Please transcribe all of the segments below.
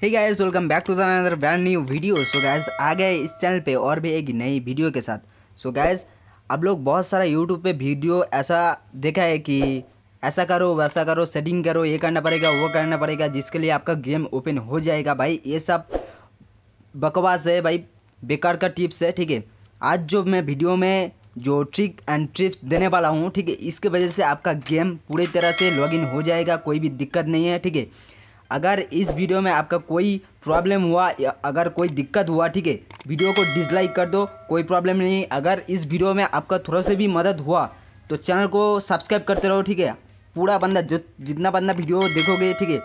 hey guys welcome back to the brand new video so guys आ गए इस channel पे और भी एक नई वीडियो के साथ सो so गाइस आप लोग बहुत सारा यूट्यूब पे वीडियो ऐसा देखा है कि ऐसा करो वैसा करो सेटिंग करो ये करना पड़ेगा वो करना पड़ेगा जिसके लिए आपका गेम ओपन हो जाएगा भाई ये सब बकवास है भाई बेकार का टिप्स है ठीक है आज जो मैं वीडियो में जो ट्रिक एंड ट्रिप्स देने वाला हूँ ठीक है इसके वजह से आपका गेम पूरी तरह से लॉगिन हो जाएगा कोई भी दिक्कत नहीं है ठीक है अगर इस वीडियो में आपका कोई प्रॉब्लम हुआ या अगर कोई दिक्कत हुआ ठीक है वीडियो को डिसलाइक कर दो कोई प्रॉब्लम नहीं अगर इस वीडियो में आपका थोड़ा से भी मदद हुआ तो चैनल को सब्सक्राइब करते रहो ठीक है पूरा बंदा जो जितना बंदा वीडियो देखोगे ठीक है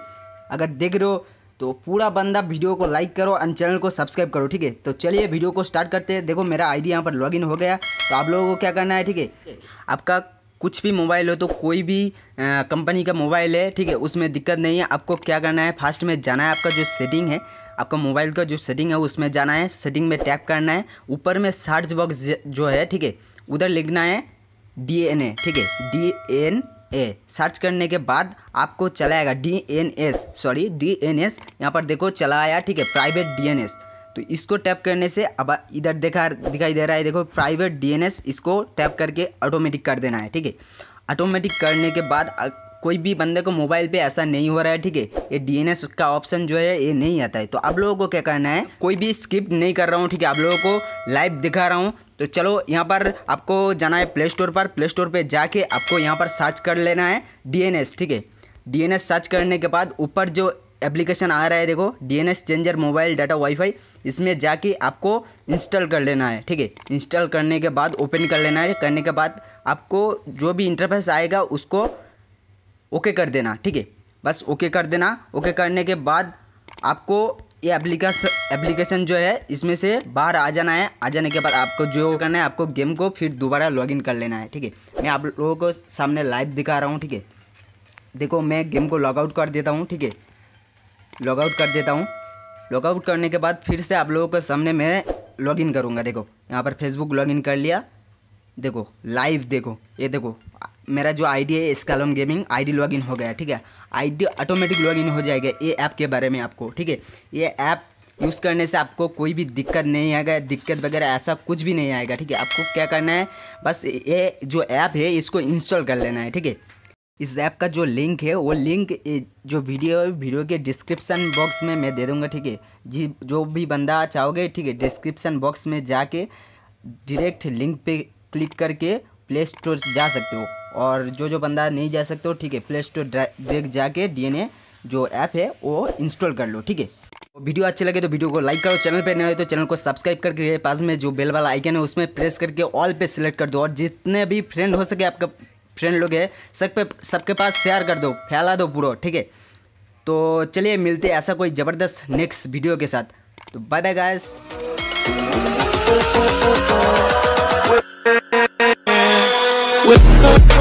अगर देख रहे हो तो पूरा बंदा वीडियो को लाइक करो एंड चैनल को सब्सक्राइब करो ठीक है तो चलिए वीडियो को स्टार्ट करते हैं देखो मेरा आईडी यहाँ पर लॉगिन हो गया तो आप लोगों को क्या करना है ठीक है आपका कुछ भी मोबाइल हो तो कोई भी कंपनी का मोबाइल है ठीक है उसमें दिक्कत नहीं है आपको क्या करना है फास्ट में जाना है आपका जो सेटिंग है आपका मोबाइल का जो सेटिंग है उसमें जाना है सेटिंग में टैप करना है ऊपर में सर्च बॉक्स जो है ठीक है उधर लिखना है डी एन ए ठीक है डी एन ए सर्च करने के बाद आपको चलाएगा D N S sorry D N S यहाँ पर देखो चला आया ठीक है प्राइवेट डी एन एस तो इसको टैप करने से अब इधर देखा दिखाई दे रहा है देखो प्राइवेट डीएनएस इसको टैप करके ऑटोमेटिक कर देना है ठीक है ऑटोमेटिक करने के बाद कोई भी बंदे को मोबाइल पे ऐसा नहीं हो रहा है ठीक है ये डीएनएस का ऑप्शन जो है ये नहीं आता है तो आप लोगों को क्या करना है कोई भी स्किप नहीं कर रहा हूँ ठीक है आप लोगों को लाइव दिखा रहा हूँ तो चलो यहाँ पर आपको जाना है प्ले स्टोर पर प्ले स्टोर पर जाके आपको यहाँ पर सर्च कर लेना है डी ठीक है डी सर्च करने के बाद ऊपर जो एप्लीकेशन आ रहा है देखो DNS changer mobile data WiFi इसमें जाके आपको इंस्टॉल कर लेना है ठीक है इंस्टॉल करने के बाद ओपन कर लेना है करने के बाद आपको जो भी इंटरफेस आएगा उसको ओके कर देना ठीक है बस ओके कर देना ओके करने के बाद आपको ये एप्लीकेशन एप्लीकेशन जो है इसमें से बाहर आ जाना है आ जाने के बाद आपको जो करना है आपको गेम को फिर दोबारा लॉगिन कर लेना है ठीक है मैं आप लोगों को सामने लाइव दिखा रहा हूँ ठीक है देखो मैं गेम को लॉग आउट कर देता हूँ ठीक है लॉगआउट कर देता हूँ लॉगआउट करने के बाद फिर से आप लोगों के सामने मैं लॉगिन करूँगा देखो यहाँ पर फेसबुक लॉगिन कर लिया देखो लाइव देखो ये देखो मेरा जो आईडी है स्कैलम गेमिंग आईडी लॉगिन हो गया ठीक है आईडी ऑटोमेटिक लॉगिन हो जाएगा ये ऐप के बारे में आपको ठीक है ये ऐप यूज़ करने से आपको कोई भी दिक्कत नहीं आएगा दिक्कत वगैरह ऐसा कुछ भी नहीं आएगा ठीक है आपको क्या करना है बस ये जो ऐप है इसको इंस्टॉल कर लेना है ठीक है इस ऐप का जो लिंक है वो लिंक जो वीडियो है वीडियो के डिस्क्रिप्शन बॉक्स में मैं दे दूंगा ठीक है जी जो भी बंदा चाहोगे ठीक है डिस्क्रिप्शन बॉक्स में जाके डायरेक्ट लिंक पे क्लिक करके प्ले स्टोर जा सकते हो और जो जो बंदा नहीं जा सकते हो ठीक है प्ले स्टोर डायरेक्ट जाके डी जो ऐप है वो इंस्टॉल कर लो ठीक है तो वीडियो अच्छे लगे तो वीडियो को लाइक करो चैनल पे नए हो तो चैनल को सब्सक्राइब करके पास में जो बेल वाला आइकन है उसमें प्रेस करके ऑल पे सिलेक्ट कर दो और जितने भी फ्रेंड हो सके आपका फ्रेंड लोग है सब पे सबके पास शेयर कर दो फैला दो पूरा ठीक है तो चलिए मिलते ऐसा कोई ज़बरदस्त नेक्स्ट वीडियो के साथ तो बाय बाय गाइस